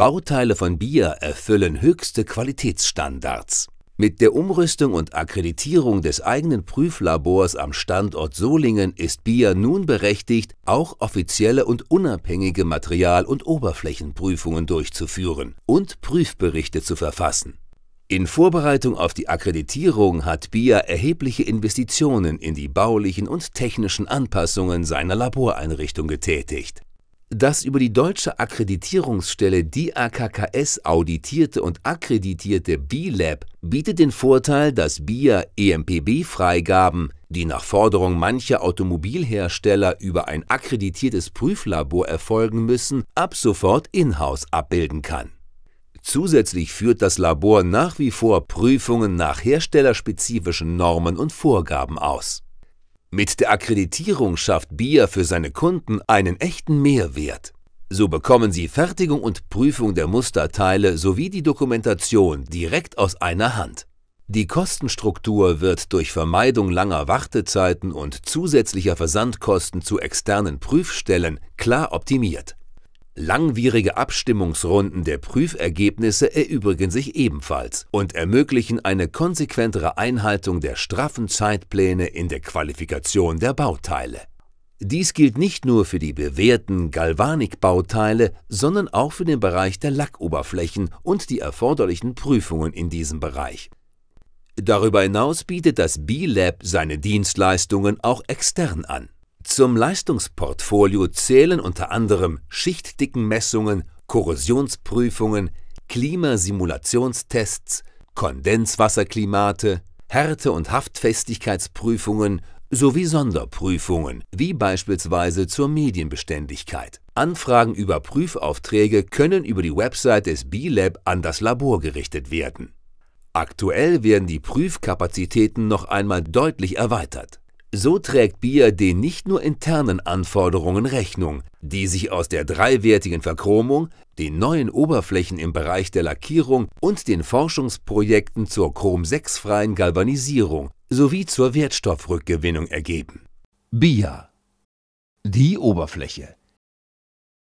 Bauteile von Bier erfüllen höchste Qualitätsstandards. Mit der Umrüstung und Akkreditierung des eigenen Prüflabors am Standort Solingen ist Bier nun berechtigt, auch offizielle und unabhängige Material- und Oberflächenprüfungen durchzuführen und Prüfberichte zu verfassen. In Vorbereitung auf die Akkreditierung hat BIA erhebliche Investitionen in die baulichen und technischen Anpassungen seiner Laboreinrichtung getätigt. Das über die deutsche Akkreditierungsstelle DAKKS auditierte und akkreditierte B-Lab bietet den Vorteil, dass BIA EMPB-Freigaben, die nach Forderung mancher Automobilhersteller über ein akkreditiertes Prüflabor erfolgen müssen, ab sofort in-house abbilden kann. Zusätzlich führt das Labor nach wie vor Prüfungen nach herstellerspezifischen Normen und Vorgaben aus. Mit der Akkreditierung schafft BIA für seine Kunden einen echten Mehrwert. So bekommen sie Fertigung und Prüfung der Musterteile sowie die Dokumentation direkt aus einer Hand. Die Kostenstruktur wird durch Vermeidung langer Wartezeiten und zusätzlicher Versandkosten zu externen Prüfstellen klar optimiert. Langwierige Abstimmungsrunden der Prüfergebnisse erübrigen sich ebenfalls und ermöglichen eine konsequentere Einhaltung der straffen Zeitpläne in der Qualifikation der Bauteile. Dies gilt nicht nur für die bewährten Galvanikbauteile, sondern auch für den Bereich der Lackoberflächen und die erforderlichen Prüfungen in diesem Bereich. Darüber hinaus bietet das B-Lab seine Dienstleistungen auch extern an zum Leistungsportfolio zählen unter anderem Schichtdickenmessungen, Korrosionsprüfungen, Klimasimulationstests, Kondenswasserklimate, Härte- und Haftfestigkeitsprüfungen sowie Sonderprüfungen, wie beispielsweise zur Medienbeständigkeit. Anfragen über Prüfaufträge können über die Website des B-Lab an das Labor gerichtet werden. Aktuell werden die Prüfkapazitäten noch einmal deutlich erweitert. So trägt Bier den nicht nur internen Anforderungen Rechnung, die sich aus der dreiwertigen Verchromung, den neuen Oberflächen im Bereich der Lackierung und den Forschungsprojekten zur Chrom-6-freien Galvanisierung sowie zur Wertstoffrückgewinnung ergeben. BIA Die Oberfläche